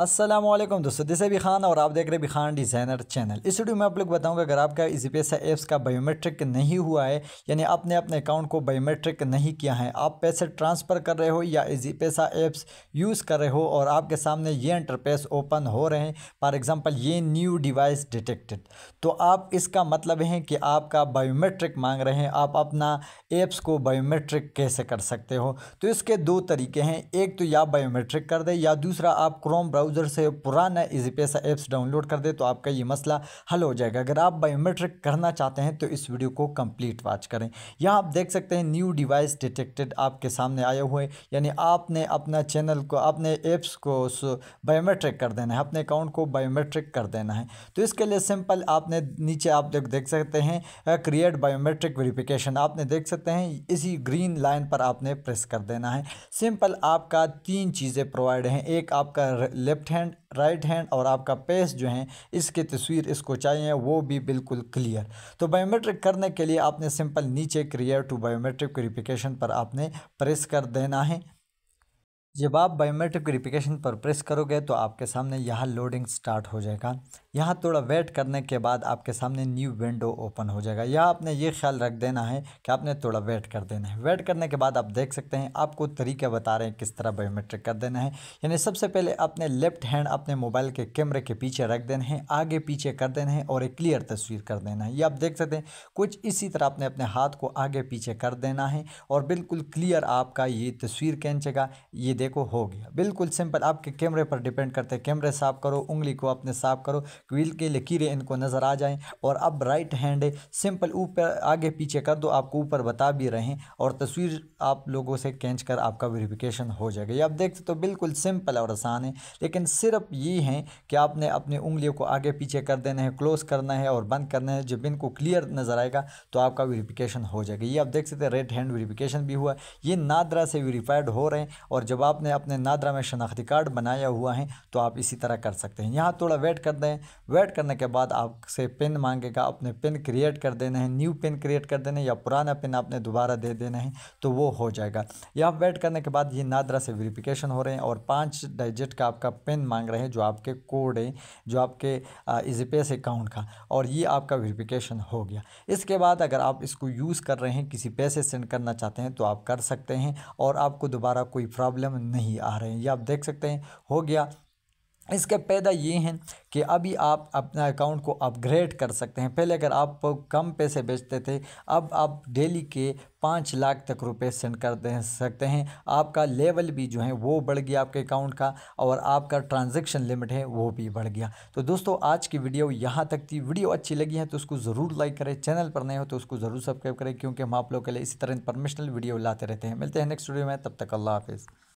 असलम दोस्तों दिस अभी खान और आप देख रहे हैं बिखान डिज़ाइनर चैनल इस वीडियो में आप लोग बताऊंगा अगर आपका इस पैसा ऐप्स का बायोमेट्रिक नहीं हुआ है यानी आपने अपने अकाउंट को बायोमेट्रिक नहीं किया है आप पैसे ट्रांसफ़र कर रहे हो या इजी पैसा ऐप्स यूज़ कर रहे हो और आपके सामने ये इंटरपेस ओपन हो रहे हैं फॉर एग्ज़ाम्पल ये न्यू डिवाइस डिटेक्टेड तो आप इसका मतलब है कि आपका बायोमेट्रिक मांग रहे हैं आप अपना ऐप्स को बायोमेट्रिक कैसे कर सकते हो तो इसके दो तरीके हैं एक तो या बायोमेट्रिक कर दे या दूसरा आप क्रोम ब्राउज़र से पुराना इजी e पैसा ऐप्स डाउनलोड कर दे तो आपका ये मसला हल हो जाएगा अगर आप बायोमेट्रिक करना चाहते हैं तो इस वीडियो को कंप्लीट वॉच करें यहाँ आप देख सकते हैं न्यू डिवाइस डिटेक्टेड आपके सामने आए हुए यानी आपने अपना चैनल को अपने ऐप्स को बायोमेट्रिक कर देना है अपने अकाउंट को बायोमेट्रिक कर देना है तो इसके लिए सिंपल आपने नीचे आप देख देख सकते हैं क्रिएट बायोमेट्रिक वेरिफिकेशन आपने देख सकते हैं इसी ग्रीन लाइन पर आपने प्रेस कर देना है सिंपल आपका तीन चीज़ें प्रोवाइड हैं एक आपका लेफ्ट हैंड राइट हैंड और आपका पेस जो है इसकी तस्वीर इसको चाहिए वो भी बिल्कुल क्लियर तो बायोमेट्रिक करने के लिए आपने सिंपल नीचे क्रिएट टू बायोमेट्रिक वेरिफिकेशन पर आपने प्रेस कर देना है जब आप बायोमेट्रिक वेरिफिकेशन पर प्रेस करोगे तो आपके सामने यहाँ लोडिंग स्टार्ट हो जाएगा यहाँ थोड़ा वेट करने के बाद आपके सामने न्यू विंडो ओपन हो जाएगा यह आपने ये ख्याल रख देना है कि आपने थोड़ा वेट कर देना है वेट करने के बाद आप देख सकते हैं आपको तरीके बता रहे हैं किस तरह बायोमेट्रिक कर देना है यानी सबसे पहले अपने लेफ्ट हैंड अपने मोबाइल के कैमरे के पीछे रख देना है आगे पीछे कर देना है और एक क्लियर तस्वीर कर देना है ये आप देख सकते हैं कुछ इसी तरह आपने अपने हाथ को आगे पीछे कर देना है और बिल्कुल क्लियर आपका ये तस्वीर खींचेगा ये देखो हो गया बिल्कुल सिंपल आपके कैमरे पर डिपेंड करते हैं कैमरे साफ करो उंगली को अपने साफ करो व्हील के लकीरें इनको नज़र आ जाएं और अब राइट हैंड सिंपल ऊपर आगे पीछे कर दो आपको ऊपर बता भी रहे और तस्वीर आप लोगों से खींच कर आपका वेरीफिकेशन हो जाएगा ये आप देखते तो बिल्कुल सिंपल और आसान है लेकिन सिर्फ ये हैं कि आपने अपने उंगलियों को आगे पीछे कर देना है क्लोज़ करना है और बंद करना है जब इनको क्लियर नज़र आएगा तो आपका वेरीफिकेशन हो जाएगा ये आप देख सकते हैं रेड हैंड वेरीफिकेशन भी हुआ ये नादरा से वेरीफाइड हो रहे हैं और जब आप आपने अपने नादरा में शनाख्ती कार्ड बनाया हुआ है तो आप इसी तरह कर सकते हैं यहाँ थोड़ा वेट कर दें वेट करने के बाद आपसे पिन मांगेगा अपने पिन क्रिएट कर देने हैं न्यू पिन क्रिएट कर देने या पुराना पिन आपने दोबारा दे देना है तो वो हो जाएगा यहाँ वेट करने के बाद ये नादरा से वेरीफिकेशन हो रहे हैं और पाँच डिजिट का आपका पिन मांग रहे हैं जो आपके कोड है जो आपके इजी अकाउंट का और ये आपका वेरीफिकेशन हो गया इसके बाद अगर आप इसको यूज़ कर रहे हैं किसी पैसे सेंड करना चाहते हैं तो आप कर सकते हैं और आपको दोबारा कोई प्रॉब्लम नहीं आ रहे हैं ये आप देख सकते हैं हो गया इसके पैदा ये हैं कि अभी आप अपना अकाउंट को अपग्रेड कर सकते हैं पहले अगर आप कम पैसे बेचते थे अब आप डेली के पाँच लाख तक रुपए सेंड कर दे सकते हैं आपका लेवल भी जो है वो बढ़ गया आपके अकाउंट का और आपका ट्रांजैक्शन लिमिट है वो भी बढ़ गया तो दोस्तों आज की वीडियो यहाँ तक थी वीडियो अच्छी लगी है तो उसको ज़रूर लाइक करें चैनल पर नए हो तो उसको ज़रूर सब्सक्राइब करें क्योंकि हम आप लोग के लिए इसी तरह इंफॉर्मेशनल वीडियो लाते रहते हैं मिलते हैं नेक्स्ट वीडियो में तब तक अल्लाह हाफिज़